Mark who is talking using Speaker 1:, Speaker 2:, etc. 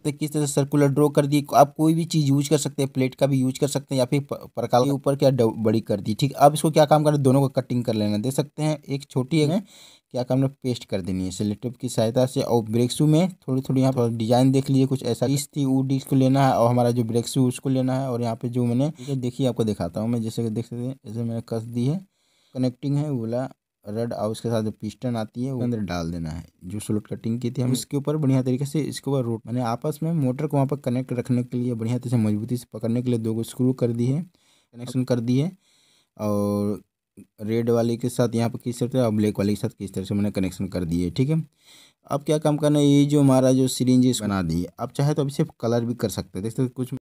Speaker 1: सकते हैं किस तरह से सर्कुलर ड्रॉ कर दी आप कोई भी चीज़ यूज कर सकते हैं प्लेट का भी यूज कर सकते हैं या फिर प्रकार के ऊपर क्या बड़ी कर दी ठीक अब इसको क्या काम करना दोनों को कटिंग कर लेना दे सकते हैं एक छोटी है हम्म। क्या काम पेस्ट कर देनी है सिलेटिव की सहायता से और ब्रेक्सू में थोड़ी थोड़ी यहाँ पर डिजाइन देख लीजिए कुछ ऐसा इस थी वो डिश को लेना है और हमारा जो ब्रेक्सू उसको लेना है और यहाँ पे जो मैंने देखिए आपको दिखाता हूँ मैं जैसे देख सकते हैं जैसे मैंने कस दी है कनेक्टिंग है वो रेड और उसके साथ पिस्टन आती है वो अंदर डाल देना है जो स्लोट कटिंग की थी हम इसके ऊपर बढ़िया तरीके से इसके ऊपर रोट मैंने आपस में मोटर को वहाँ पर कनेक्ट रखने के लिए बढ़िया तरीके से मजबूती से पकड़ने के लिए दो को स्क्रू कर दी है कनेक्शन कर दी है और रेड वाले के साथ यहाँ पर किस तरह से और ब्लैक वाले के साथ किस तरह से मैंने कनेक्शन कर दिए है ठीक है अब क्या काम करना है ये जो हमारा जो सीरेंज बना दी अब चाहे तो अब इसे कलर भी कर सकते हैं देख सकते कुछ